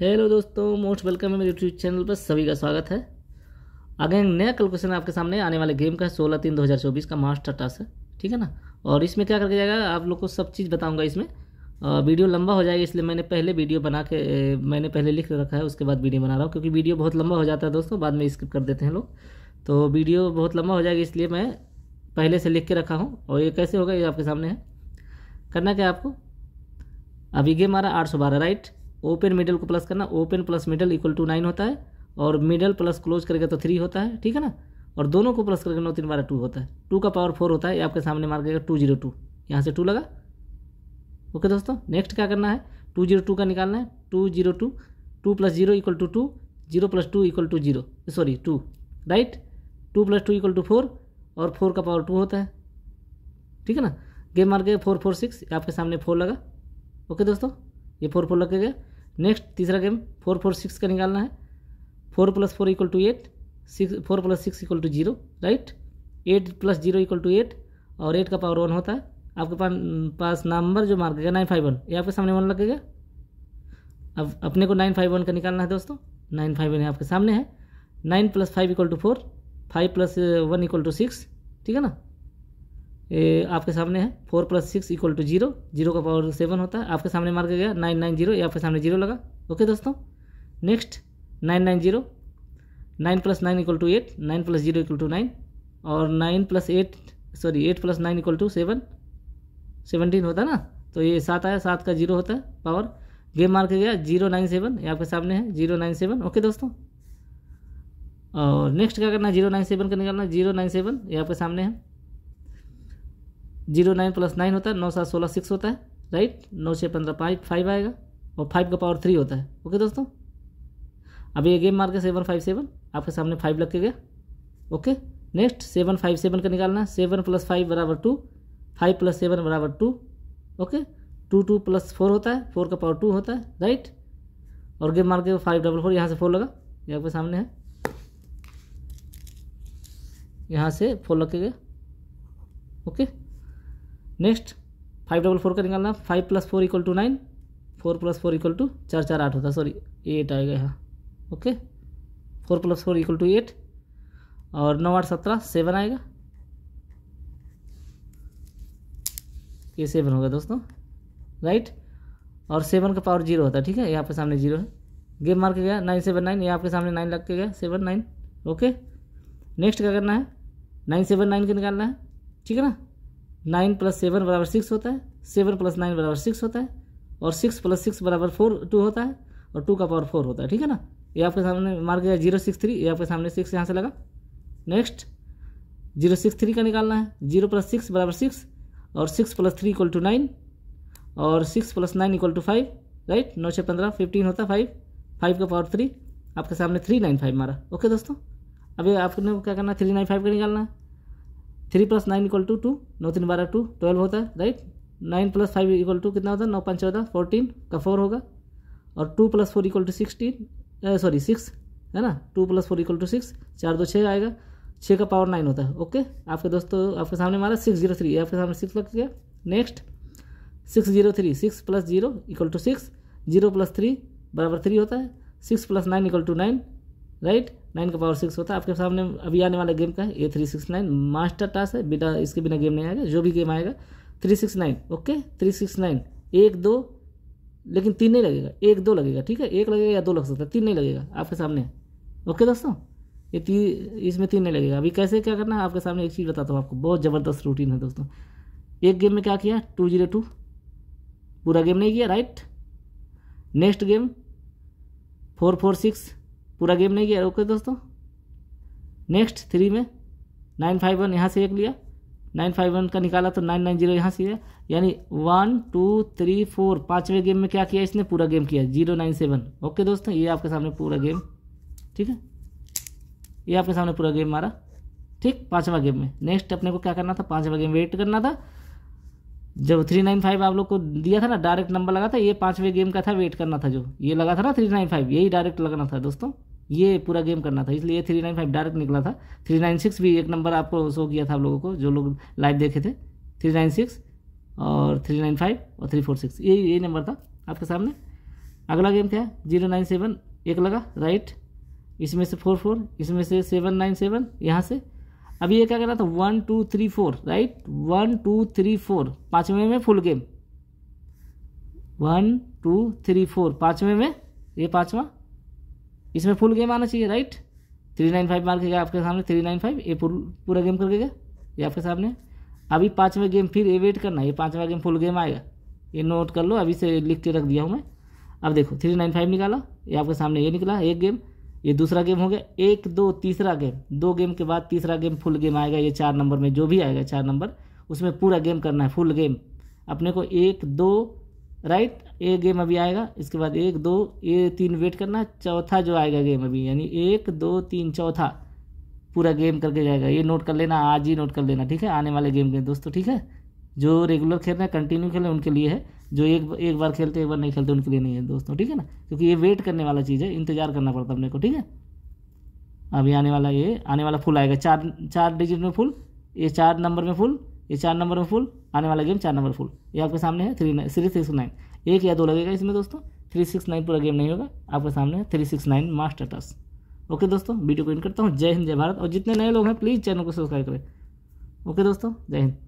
hello दोस्तों most welcome है मेरे यूट्यूब चैनल पर सभी का स्वागत है आगे नया क्वेश्चन आपके सामने आने वाले गेम का है सोलह तीन दो हज़ार चौबीस का मास्टर टास्क है ठीक है ना और इसमें क्या करके जाएगा आप लोग को सब चीज़ बताऊंगा इसमें आ, वीडियो लंबा हो जाएगा इसलिए मैंने पहले वीडियो बना के ए, मैंने पहले लिख रखा है उसके बाद वीडियो बना रहा हूँ क्योंकि वीडियो बहुत लंबा हो जाता है दोस्तों बाद में स्किप कर देते हैं लोग तो वीडियो बहुत लंबा हो जाएगा इसलिए मैं पहले से लिख के रखा हूँ और ये कैसे होगा ये आपके सामने है करना क्या आपको अभी गेम आ रहा आठ सौ बारह राइट ओपन मिडल को प्लस करना open plus middle equal to nine होता है और मिडल प्लस क्लोज करेगा तो थ्री होता है ठीक है ना और दोनों को प्लस करके नौ तो तीन बारह टू होता है टू का पावर फोर होता है ये आपके सामने मार गएगा टू जीरो टू यहाँ से टू लगा ओके दोस्तों नेक्स्ट क्या करना है टू जीरो टू का निकालना है two zero two two plus zero equal to two zero plus two equal to zero sorry two right two plus two equal to four और फोर का पावर टू होता है ठीक है ना गेम मार गए फोर फोर सिक्स आपके सामने फोर लगा ओके दोस्तों ये फोर फोर लगेगा नेक्स्ट तीसरा गेम फोर फोर सिक्स का निकालना है four plus four equal to eight six four plus six equal to zero right eight plus zero equal to eight और एट का पावर वन होता है आपके पास पास नंबर जो मार्क गया नाइन फाइव वन ये आपके सामने वन लगेगा अब अपने को नाइन फाइव वन का निकालना है दोस्तों नाइन फाइव वन आपके सामने है nine plus five equal to four five plus one equal to six ठीक है ना ए, आपके सामने है four plus six equal to zero zero का पावर सेवन होता है आपके सामने मार के गया नाइन नाइन जीरो ये आपके सामने जीरो लगा ओके दोस्तों next nine nine zero nine plus nine equal to eight nine plus zero equal to nine और nine plus eight sorry eight plus nine equal to seven seventeen होता है ना तो ये सात आया सात का जीरो होता है पावर गेम मार के गया जीरो नाइन सेवन ये आपके सामने है जीरो नाइन सेवन ओके दोस्तों और नेक्स्ट क्या करना है जीरो नाइन सेवन का निकालना जीरो नाइन सेवन ये आपके सामने है जीरो नाइन प्लस नाइन होता है नौ सात सोलह सिक्स होता है राइट नौ छः पंद्रह पाँच फाइव आएगा और फाइव का पावर थ्री होता है ओके दोस्तों अभी ये गेम मार के सेवन फाइव सेवन आपके सामने फाइव लग के गया okay next seven five seven का निकालना है सेवन प्लस फाइव बराबर टू फाइव प्लस सेवन बराबर two okay two two plus four होता है फोर का पावर टू होता है राइट और गेम मार के फाइव डबल फोर यहाँ से फोर लगा ये आपके सामने है यहाँ से फोर लग के गया okay next five double four का निकालना five plus four equal to nine four plus four equal to चार चार आठ होता है सॉरी एट आएगा यहाँ okay four plus four equal to eight और नौ आठ सत्रह सेवन आएगा ये सेवन होगा दोस्तों राइट और सेवन का पावर जीरो होता है ठीक है यहाँ पे सामने जीरो है गेम मार के गया नाइन सेवन नाइन ये आपके सामने नाइन लग के गया सेवन नाइन ओके नेक्स्ट क्या करना है नाइन सेवन नाइन का निकालना है ठीक है ना नाइन प्लस सेवन बराबर सिक्स होता है सेवन प्लस नाइन बराबर सिक्स होता है और सिक्स प्लस सिक्स बराबर फोर टू होता है और टू का पावर फोर होता है ठीक है ना ये आपके सामने मार्क गया जीरो सिक्स थ्री ये आपके सामने सिक्स यहाँ से लगा नेक्स्ट जीरो सिक्स थ्री का निकालना है जीरो प्लस सिक्स बराबर सिक्स और six plus three equal to nine और six plus nine equal to five right नौ छः पंद्रह फिफ्टीन होता है फाइव फाइव का पावर थ्री आपके सामने थ्री नाइन फाइव मारा ओके दोस्तों अभी आपने क्या करना है थ्री नाइन फाइव का निकालना है three plus nine equal to two two तीन बारह टू ट्वेल्व होता है right nine plus five equal to कितना होता है नौ पाँच चौदह फोर्टीन का फोर होगा और two plus four equal to sixteen sorry six है ना two plus four equal to six चार दो छः आएगा छः का पावर नाइन होता है ओके आपके दोस्तों आपके सामने मारा सिक्स जीरो थ्री आपके सामने सिक्स लग गया next six zero three six plus zero equal to six zero plus three बराबर थ्री होता है six plus nine equal to nine right nine का पावर सिक्स होता है आपके सामने अभी आने वाला गेम का है ए three six nine master task है बिना इसके बिना गेम नहीं आएगा जो भी गेम आएगा three six nine okay three six nine एक दो लेकिन तीन नहीं लगेगा एक दो लगेगा ठीक है एक लगेगा या दो लग सकता है तीन नहीं लगेगा आपके सामने ओके दोस्तों ये तीन इसमें तीन नहीं लगेगा अभी कैसे क्या करना है आपके सामने एक चीज़ बताता हूँ आपको बहुत ज़बरदस्त रूटीन है दोस्तों एक गेम में क्या किया टू जीरो टू पूरा गेम नहीं किया right next game four four six पूरा गेम नहीं किया ओके दोस्तों नेक्स्ट थ्री में नाइन फाइव वन यहाँ से एक लिया नाइन फाइव वन का निकाला तो नाइन नाइन जीरो यहाँ से लिया यानी वन टू थ्री फोर पाँचवें गेम में क्या किया इसने पूरा गेम किया जीरो नाइन सेवन ओके दोस्तों ये आपके सामने पूरा गेम ठीक है ये आपके सामने पूरा गेम मारा ठीक पाँचवा गेम में नेक्स्ट अपने को क्या करना था पाँचवा गेम वेट करना था जब थ्री नाइन फाइव आप लोग को दिया था ना डायरेक्ट नंबर लगा था ये पाँचवें गेम का था वेट करना था जो ये लगा था ना थ्री नाइन फाइव यही डायरेक्ट लगाना था दोस्तों ये पूरा गेम करना था इसलिए थ्री नाइन फाइव डायरेक्ट निकला था थ्री नाइन सिक्स भी एक नंबर आपको शो किया था आप लोगों को जो लोग लाइव देखे थे थ्री नाइन सिक्स और थ्री नाइन फाइव और थ्री फोर सिक्स यही यही नंबर था आपके सामने अगला गेम क्या है जीरो नाइन सेवन एक लगा राइट इसमें से फोर फोर इसमें से सेवन नाइन सेवन यहाँ से अभी ये क्या कर रहा था one two three four right one two three four पाँचवें में full game one two three four पाँचवें में ये पाँचवा इसमें फुल गेम आना चाहिए राइट थ्री नाइन फाइव मार के गया आपके सामने थ्री नाइन फाइव ये पूरा गेम करके गया ये आपके सामने अभी पाँचवा गेम फिर ये वेट करना ये पाँचवा गेम फुल गेम आएगा ये नोट कर लो अभी से लिख के रख दिया हूँ मैं अब देखो थ्री नाइन फाइव निकाला ये आपके सामने ये निकला एक गेम ये दूसरा गेम हो गया एक दो तीसरा गेम दो गेम के बाद तीसरा गेम फुल गेम आएगा ये चार नंबर में जो भी आएगा चार नंबर उसमें पूरा गेम करना है फुल गेम अपने को एक दो राइट ए गेम अभी आएगा इसके बाद एक दो ये तीन वेट करना चौथा जो आएगा गेम अभी यानी एक दो तीन चौथा पूरा गेम करके जाएगा ये नोट कर लेना आज ही नोट कर लेना ठीक है आने वाले गेम के दोस्तों ठीक है जो रेगुलर खेल रहे हैं कंटिन्यू खेल रहे हैं उनके लिए है जो एक एक बार खेलते एक बार नहीं खेलते उनके लिए नहीं है दोस्तों ठीक है ना क्योंकि ये वेट करने वाला चीज़ है इंतजार करना पड़ता अपने को ठीक है अभी आने वाला ये आने वाला फुल आएगा चार चार डिजिट में फुल ये चार नंबर में फुल ये चार नंबर में फुल आने वाला गेम चार नंबर फुल ये आपके सामने है थ्री थ्री सिक्स नाइन एक या दो लगेगा इसमें दोस्तों थ्री सिक्स नाइन पूरा गेम नहीं होगा आपके सामने है three six nine master task okay दोस्तों वीडियो को इन करता हूँ जय हिंद जय भारत और जितने नए लोग हैं प्लीज़ चैनल को सब्सक्राइब करें ओके दोस्तों जय हिंद